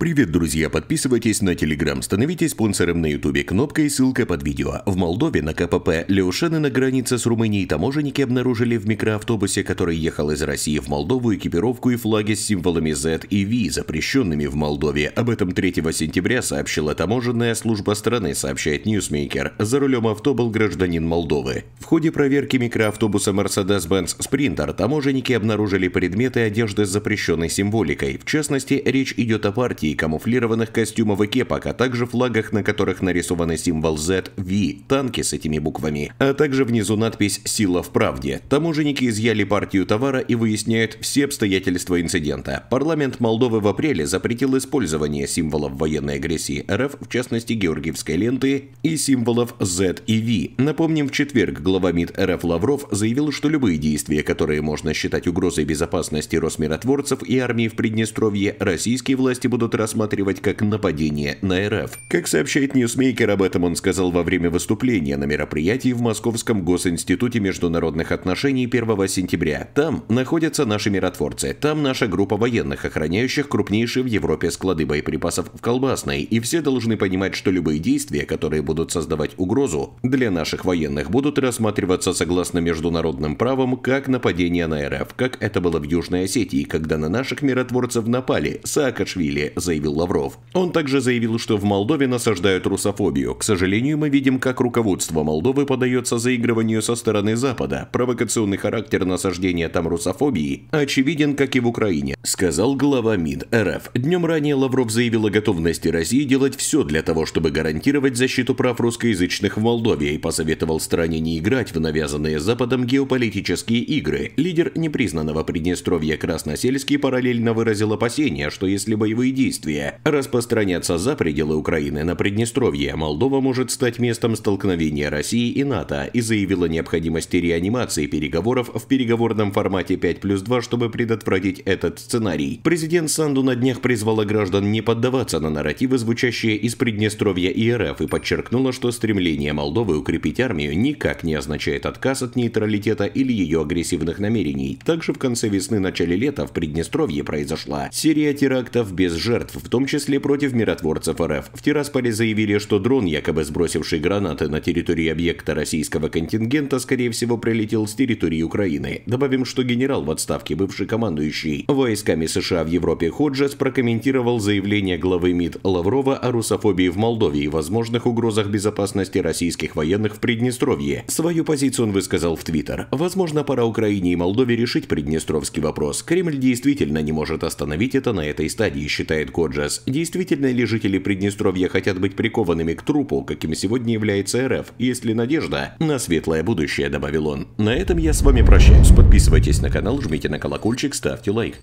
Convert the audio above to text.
Привет, друзья! Подписывайтесь на Телеграм, становитесь спонсором на Ютубе, кнопка и ссылка под видео. В Молдове на КПП Леушаны на границе с Румынией таможенники обнаружили в микроавтобусе, который ехал из России в Молдову, экипировку и флаги с символами Z и V, запрещенными в Молдове. Об этом 3 сентября сообщила таможенная служба страны, сообщает Ньюсмейкер. За рулем авто был гражданин Молдовы. В ходе проверки микроавтобуса Mercedes-Benz Sprinter таможенники обнаружили предметы одежды с запрещенной символикой. В частности, речь идет о партии, и камуфлированных костюмов и кепок, а также флагах, на которых нарисованы символ Z V танки с этими буквами, а также внизу надпись «Сила в правде». Таможенники изъяли партию товара и выясняют все обстоятельства инцидента. Парламент Молдовы в апреле запретил использование символов военной агрессии РФ, в частности георгиевской ленты и символов Z и V. Напомним, в четверг глава МИД РФ Лавров заявил, что любые действия, которые можно считать угрозой безопасности Росмиротворцев и армии в Приднестровье, российские власти будут рассматривать как нападение на РФ. Как сообщает Ньюсмейкер, об этом он сказал во время выступления на мероприятии в Московском Госинституте международных отношений 1 сентября. Там находятся наши миротворцы, там наша группа военных, охраняющих крупнейшие в Европе склады боеприпасов в Колбасной, и все должны понимать, что любые действия, которые будут создавать угрозу для наших военных, будут рассматриваться согласно международным правам как нападение на РФ, как это было в Южной Осетии, когда на наших миротворцев напали Саакашвили, заявил Лавров. Он также заявил, что в Молдове насаждают русофобию. К сожалению, мы видим, как руководство Молдовы подается заигрыванию со стороны Запада. Провокационный характер насаждения там русофобии очевиден, как и в Украине, сказал глава МИД РФ. Днем ранее Лавров заявил о готовности России делать все для того, чтобы гарантировать защиту прав русскоязычных в Молдове и посоветовал стране не играть в навязанные Западом геополитические игры. Лидер непризнанного Приднестровья Красносельский параллельно выразил опасения, что если боевые действия действия распространятся за пределы Украины на Приднестровье, Молдова может стать местом столкновения России и НАТО и заявила необходимости реанимации переговоров в переговорном формате 5 плюс 2, чтобы предотвратить этот сценарий. Президент Санду на днях призвала граждан не поддаваться на нарративы, звучащие из Приднестровья и РФ, и подчеркнула, что стремление Молдовы укрепить армию никак не означает отказ от нейтралитета или ее агрессивных намерений. Также в конце весны-начале лета в Приднестровье произошла серия терактов без жертв жертв, в том числе против миротворцев РФ. В Тирасполе заявили, что дрон, якобы сбросивший гранаты на территории объекта российского контингента, скорее всего, прилетел с территории Украины. Добавим, что генерал в отставке, бывший командующий войсками США в Европе Ходжес, прокомментировал заявление главы МИД Лаврова о русофобии в Молдове и возможных угрозах безопасности российских военных в Приднестровье. Свою позицию он высказал в Твиттер. Возможно, пора Украине и Молдове решить приднестровский вопрос. Кремль действительно не может остановить это на этой стадии, считает Коджес, действительно ли жители Приднестровья хотят быть прикованными к трупу, каким сегодня является РФ, есть ли надежда на светлое будущее, добавил он. На этом я с вами прощаюсь. Подписывайтесь на канал, жмите на колокольчик, ставьте лайк.